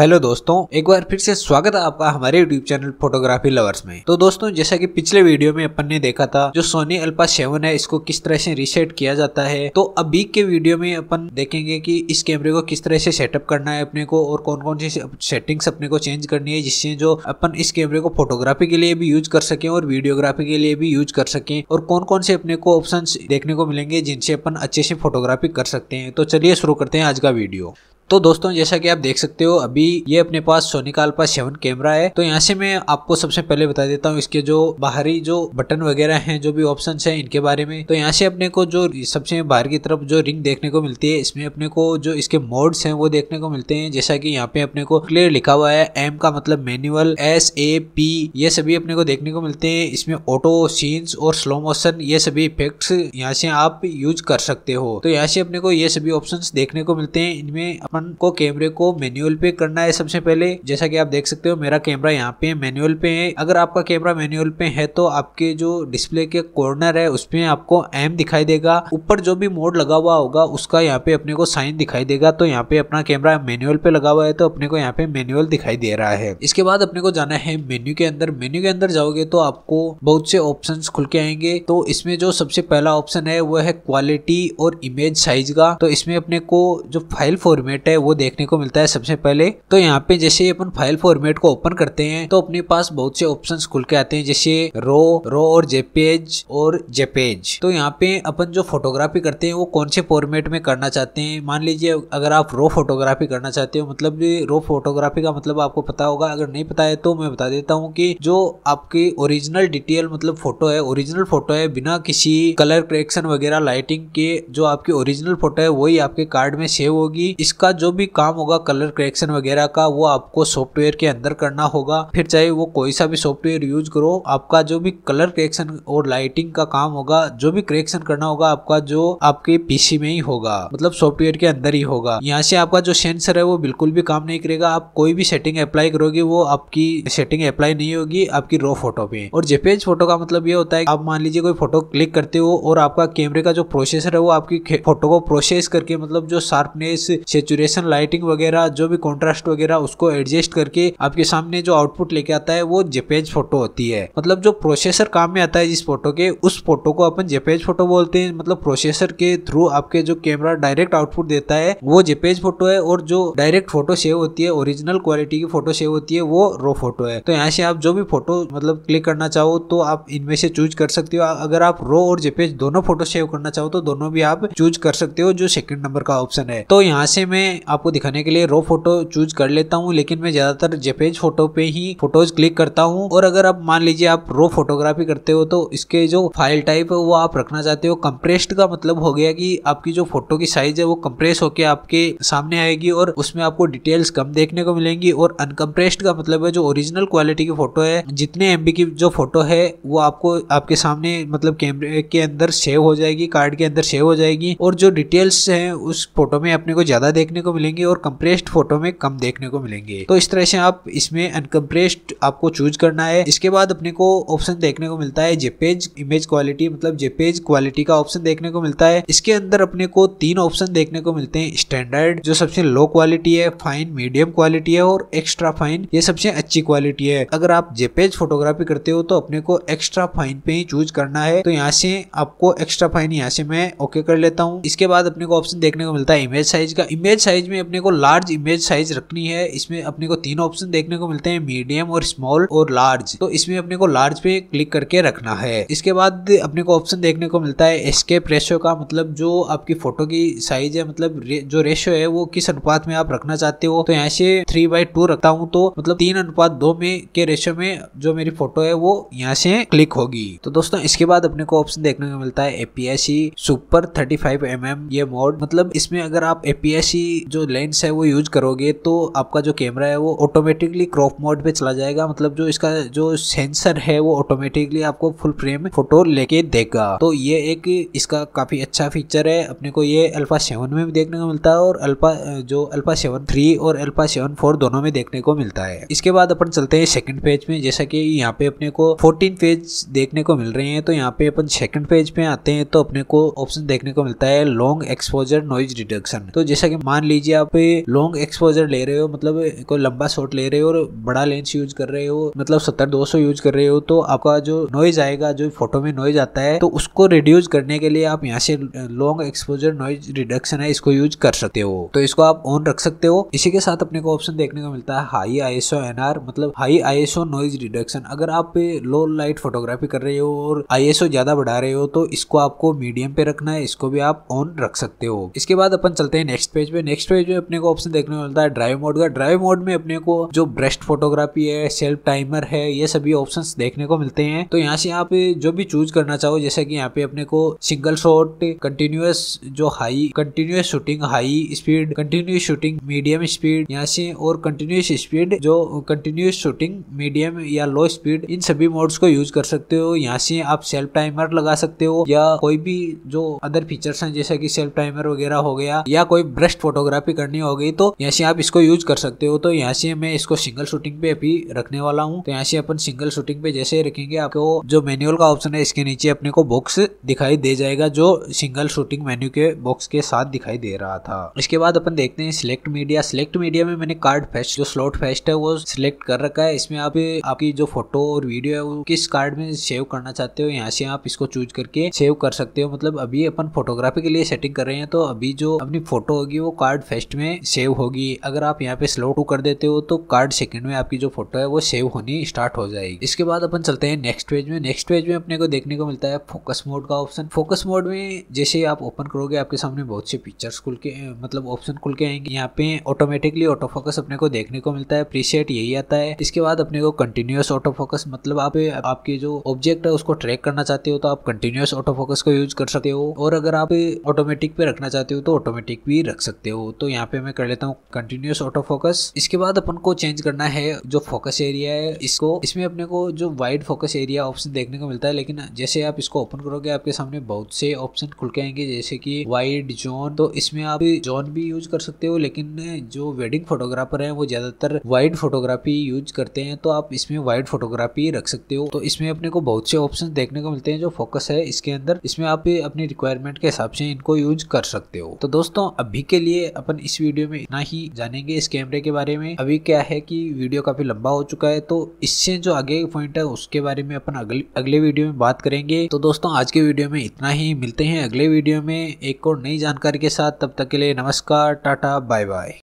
hello दोस्तों एक बार फिर से स्वागत है आपका हमारे यूट्यूब चैनल फोटोग्राफी लवर्स में तो दोस्तों जैसा कि पिछले वीडियो में अपन ने देखा था जो सोनी अल्पा सेवन है इसको किस तरह से रीसेट किया जाता है तो अभी के वीडियो में अपन देखेंगे कि इस कैमरे को किस तरह से सेटअप करना है अपने को और कौन कौन सी सेटिंग्स अपने को चेंज करनी है जिससे जो अपन इस कैमरे को फोटोग्राफी के लिए भी यूज कर सके और वीडियोग्राफी के लिए भी यूज कर सके और कौन कौन से अपने को ऑप्शन देखने को मिलेंगे जिनसे अपन अच्छे से फोटोग्राफी कर सकते हैं तो चलिए शुरू करते हैं आज का वीडियो तो दोस्तों जैसा कि आप देख सकते हो अभी ये अपने पास सोनी का अल्पा सेवन कैमरा है तो यहाँ से मैं आपको सबसे पहले बता देता हूँ इसके जो बाहरी जो बटन वगैरह हैं जो भी ऑप्शन है इनके बारे में तो यहाँ से अपने को जो सबसे बाहर की तरफ जो रिंग देखने को मिलती है इसमें अपने को जो इसके मोड्स हैं वो देखने को मिलते हैं जैसा की यहाँ पे अपने को क्लियर लिखा हुआ है एम का मतलब मेन्यूअल एस ए पी ये सभी अपने को देखने को मिलते हैं इसमें ऑटो सीन्स और स्लो मोशन ये सभी इफेक्ट्स यहाँ से आप यूज कर सकते हो तो यहाँ से अपने को ये सभी ऑप्शन देखने को मिलते हैं इनमें अपन अपन को कैमरे को मैनुअल पे करना है सबसे पहले जैसा कि आप देख सकते हो मेरा कैमरा यहाँ पे मैनुअल पे है अगर आपका कैमरा मैनुअल पे है तो आपके जो डिस्प्ले के कॉर्नर है उसमें आपको एम दिखाई देगा ऊपर जो भी मोड लगा हुआ होगा उसका यहाँ पे अपने को साइन दिखाई देगा तो यहाँ पे अपना कैमरा मेन्यूअल पे लगा हुआ है तो अपने को यहाँ पे मेन्यूअल दिखाई दे रहा है इसके बाद अपने को जाना है मेन्यू के अंदर मेन्यू के अंदर जाओगे तो आपको बहुत से ऑप्शन खुल के आएंगे तो इसमें जो सबसे पहला ऑप्शन है वो है क्वालिटी और इमेज साइज का तो इसमें अपने को जो फाइल फॉर्मेट है है वो देखने को मिलता है सबसे पहले तो यहाँ पे जैसे अपन फाइल फॉर्मेट को ओपन करते हैं तो अपने पास बहुत से ऑप्शन खुल के आते हैं जैसे रो रो और जेपेज और जेपेज तो यहाँ पे अपन जो फोटोग्राफी करते हैं वो कौन से फॉर्मेट में करना चाहते हैं मान लीजिए अगर आप रो फोटोग्राफी करना चाहते हो मतलब रो फोटोग्राफी का मतलब आपको पता होगा अगर नहीं पता है तो मैं बता देता हूँ कि जो आपकी ओरिजिनल डिटेल मतलब फोटो है ओरिजिनल फोटो है बिना किसी कलर करेक्शन वगैरह लाइटिंग के जो आपकी ओरिजिनल फोटो है वही आपके कार्ड में सेव होगी इसका जो भी काम होगा कलर करेक्शन वगैरह का वो आपको सॉफ्टवेयर के अंदर करना होगा फिर चाहे वो कोई सा भी सॉफ्टवेयर यूज करो आपका जो भी कलर करेक्शन और लाइटिंग का काम होगा जो भी करेक्शन करना होगा आपका जो आपके पीसी में ही होगा मतलब सॉफ्टवेयर के अंदर ही होगा यहाँ से आपका जो सेंसर है वो बिल्कुल भी काम नहीं करेगा आप कोई भी सेटिंग अप्लाई करोगे वो आपकी सेटिंग अप्लाई नहीं होगी आपकी रो फोटो पे और जेपेज फोटो का मतलब ये होता है आप मान लीजिए कोई फोटो क्लिक करते हो और आपका कैमरे का जो प्रोसेसर है वो आपकी फोटो को प्रोसेस करके मतलब जो शार्पनेस सेचुरेशन लाइटिंग वगैरह जो भी कॉन्ट्रास्ट वगैरह उसको एडजस्ट करके आपके सामने जो आउटपुट लेके आता है वो जेपेज फोटो होती है मतलब जो प्रोसेसर काम में आता है जिस फोटो के उस फोटो को अपन जेपेज फोटो बोलते हैं मतलब प्रोसेसर के थ्रू आपके जो कैमरा डायरेक्ट आउटपुट देता है वो जेपेज फोटो है और जो डायरेक्ट फोटो सेव होती है ओरिजिनल क्वालिटी की फोटो सेव होती है वो रो फोटो है तो यहाँ से आप जो भी फोटो मतलब क्लिक करना चाहो तो आप इनमें से चूज कर सकते हो अगर आप रो और जेपेज दोनों फोटो सेव करना चाहो तो दोनों भी आप चूज कर सकते हो जो सेकंड नंबर का ऑप्शन है तो यहाँ से मैं आपको दिखाने के लिए रो फोटो चूज कर लेता हूँ लेकिन मैं ज़्यादातर जेपेज फोटो पे ही फोटोज क्लिक करता हूँ और अगर आप मान लीजिए आप रो फोटोग्राफी करते हो तो इसके जो फाइल टाइप है वो आप रखना चाहते हो कंप्रेस्ड का मतलब हो गया कि आपकी जो फोटो की साइज है वो कंप्रेस होकर आपके सामने आएगी और उसमें आपको डिटेल्स कम देखने को मिलेंगी और अनकम्प्रेस्ड का मतलब है जो ओरिजिनल क्वालिटी की फोटो है जितने एम की जो फोटो है वो आपको आपके सामने मतलब कैमरे के अंदर सेव हो जाएगी कार्ड के अंदर सेव हो जाएगी और जो डिटेल्स हैं उस फोटो में अपने को ज्यादा देखने देखने को मिलेंगे और कंप्रेस्ड फोटो में कम देखने को मिलेंगे तो इस तरह से आप इसमें अनकम्प्रेस्ड आपको चूज करना है इसके बाद अपने को ऑप्शन देखने को मिलता है जेपेज इमेज क्वालिटी मतलब जेपेज क्वालिटी का ऑप्शन देखने को मिलता है इसके अंदर अपने को तीन ऑप्शन देखने को मिलते हैं स्टैंडर्ड जो सबसे लो क्वालिटी है फाइन मीडियम क्वालिटी है और एक्स्ट्रा फाइन ये सबसे अच्छी क्वालिटी है अगर आप जेपेज फोटोग्राफी करते हो तो अपने को एक्स्ट्रा फाइन पे ही चूज करना है तो यहाँ से आपको एक्स्ट्रा फाइन यहाँ से मैं ओके कर लेता हूँ इसके बाद अपने को ऑप्शन देखने को मिलता है इमेज साइज का इमेज साइज साइज में अपने को लार्ज इमेज साइज रखनी है इसमें अपने को तीन ऑप्शन देखने को मिलते हैं मीडियम और स्मॉल और लार्ज तो इसमें अपने को लार्ज पे क्लिक करके रखना है इसके बाद अपने को ऑप्शन देखने को मिलता है एस्केप रेशो का मतलब जो आपकी फोटो की साइज है मतलब रे, जो रेशो है वो किस अनुपात में आप रखना चाहते हो तो यहाँ से थ्री बाई टू रखता हूँ तो मतलब तीन अनुपात दो में के रेशो में जो मेरी फोटो है वो यहाँ से क्लिक होगी तो दोस्तों इसके बाद अपने को ऑप्शन देखने को मिलता है APSC super thirty five M ये मोड मतलब इसमें अगर आप एपीएससी जो लेंस है वो यूज करोगे तो आपका जो कैमरा है वो ऑटोमेटिकली क्रॉप मोड पे चला जाएगा मतलब जो इसका जो सेंसर है वो ऑटोमेटिकली आपको फुल फ्रेम फोटो लेके देगा तो ये एक इसका काफी अच्छा फीचर है अपने को ये अल्फा सेवन में भी देखने को मिलता है और अल्फा जो अल्फा सेवन थ्री और अल्फा सेवन फोर दोनों में देखने को मिलता है इसके बाद अपन चलते हैं सेकंड पेज में जैसा कि यहाँ पे अपने को फोर्टीन पेज देखने को मिल रहे हैं तो यहाँ पे अपन सेकंड पेज पे आते हैं तो अपने को ऑप्शन देखने को मिलता है लॉन्ग एक्सपोजर नॉइज रिडक्शन तो जैसा कि मान लीजिए आप लॉन्ग एक्सपोजर ले रहे हो मतलब कोई लंबा शॉट ले रहे हो और बड़ा लेंस यूज कर रहे हो मतलब सत्तर दो सौ यूज कर रहे हो तो आपका जो नॉइज आएगा जो फोटो में नॉइज आता है तो उसको रिड्यूस करने के लिए आप यहाँ से लॉन्ग एक्सपोजर नॉइज रिडक्शन है इसको यूज कर सकते हो तो इसको आप ऑन रख सकते हो इसी के साथ अपने को ऑप्शन देखने को मिलता है हाई आई एस मतलब हाई आई नॉइज रिडक्शन अगर आप लो लाइट फोटोग्राफी कर रहे हो और आई ज्यादा बढ़ा रहे हो तो इसको आपको मीडियम पे रखना है इसको भी आप ऑन रख सकते हो इसके बाद अपन चलते हैं नेक्स्ट पेज पे नेक्स्ट नेक्स्ट पे जो अपने को ऑप्शन देखने को मिलता है ड्राइव मोड का ड्राइव मोड में अपने को जो ब्रेस्ट फोटोग्राफी है सेल्फ टाइमर है ये सभी ऑप्शन देखने को मिलते हैं तो यहाँ से आप जो भी चूज करना चाहो जैसे कि यहाँ पे अपने को सिंगल शॉट कंटिन्यूस जो high continuous shooting high speed continuous shooting medium speed यहाँ से और कंटिन्यूस स्पीड जो कंटिन्यूस शूटिंग मीडियम या लो स्पीड इन सभी मोड्स को यूज कर सकते हो यहाँ से आप सेल्फ टाइमर लगा सकते हो या कोई भी जो अदर फीचर्स हैं जैसे कि सेल्फ टाइमर वगैरह हो गया या कोई ब्रेस्ट फोटो फोटोग्राफी करनी होगी तो यहाँ से आप इसको यूज कर सकते हो तो यहाँ से मैं इसको सिंगल शूटिंग पे भी रखने वाला हूँ तो यहाँ से अपन सिंगल शूटिंग पे जैसे रखेंगे आपको जो मेन्यूअल का ऑप्शन है इसके नीचे अपने को बॉक्स दिखाई दे जाएगा जो सिंगल शूटिंग मेन्यू के बॉक्स के साथ दिखाई दे रहा था इसके बाद अपन देखते हैं सिलेक्ट मीडिया सिलेक्ट मीडिया में मैंने कार्ड फेस्ट जो स्लॉट फेस्ट है वो सिलेक्ट कर रखा है इसमें आप आपकी जो फोटो और वीडियो है वो किस कार्ड में सेव करना चाहते हो यहाँ से आप इसको चूज करके सेव कर सकते हो मतलब अभी अपन फोटोग्राफी के लिए सेटिंग कर रहे हैं तो अभी जो अपनी फोटो होगी वो कार्ड कार्ड फर्स्ट में सेव होगी अगर आप यहाँ पे स्लो टू कर देते हो तो कार्ड सेकंड में आपकी जो फोटो है वो सेव होनी स्टार्ट हो जाएगी इसके बाद अपन चलते हैं नेक्स्ट पेज में नेक्स्ट पेज में अपने को देखने को मिलता है फोकस मोड का ऑप्शन फोकस मोड में जैसे आप ओपन करोगे आपके सामने बहुत से पिक्चर्स खुल के मतलब ऑप्शन खुल के आएंगे यहाँ पे ऑटोमेटिकली ऑटो फोकस अपने को देखने को मिलता है प्रीसेट यही आता है इसके बाद अपने को कंटिन्यूस ऑटो फोकस मतलब आप आपके जो ऑब्जेक्ट है उसको ट्रैक करना चाहते हो तो आप कंटिन्यूस ऑटो फोकस को यूज कर सकते हो और अगर आप ऑटोमेटिक पे रखना चाहते हो तो ऑटोमेटिक भी रख सकते हो तो यहाँ पे मैं कर लेता हूँ कंटिन्यूस ऑटो फोकस इसके बाद अपन को चेंज करना है जो फोकस एरिया है इसको इसमें अपने को जो वाइड फोकस एरिया ऑप्शन देखने को मिलता है लेकिन जैसे आप इसको ओपन करोगे आपके सामने बहुत से ऑप्शन खुल के आएंगे जैसे कि वाइड जोन तो इसमें आप जोन भी यूज कर सकते हो लेकिन जो वेडिंग फोटोग्राफर है वो ज्यादातर वाइड फोटोग्राफी यूज करते हैं तो आप इसमें वाइड फोटोग्राफी रख सकते हो तो इसमें अपने को बहुत से ऑप्शन देखने को मिलते हैं जो फोकस है इसके अंदर इसमें आप अपनी रिक्वायरमेंट के हिसाब से इनको यूज कर सकते हो तो दोस्तों अभी के लिए अपन इस वीडियो में इतना ही जानेंगे इस कैमरे के बारे में अभी क्या है कि वीडियो काफी लंबा हो चुका है तो इससे जो आगे पॉइंट है उसके बारे में अपन अगले अगले वीडियो में बात करेंगे तो दोस्तों आज के वीडियो में इतना ही मिलते हैं अगले वीडियो में एक और नई जानकारी के साथ तब तक के लिए नमस्कार टाटा बाय बाय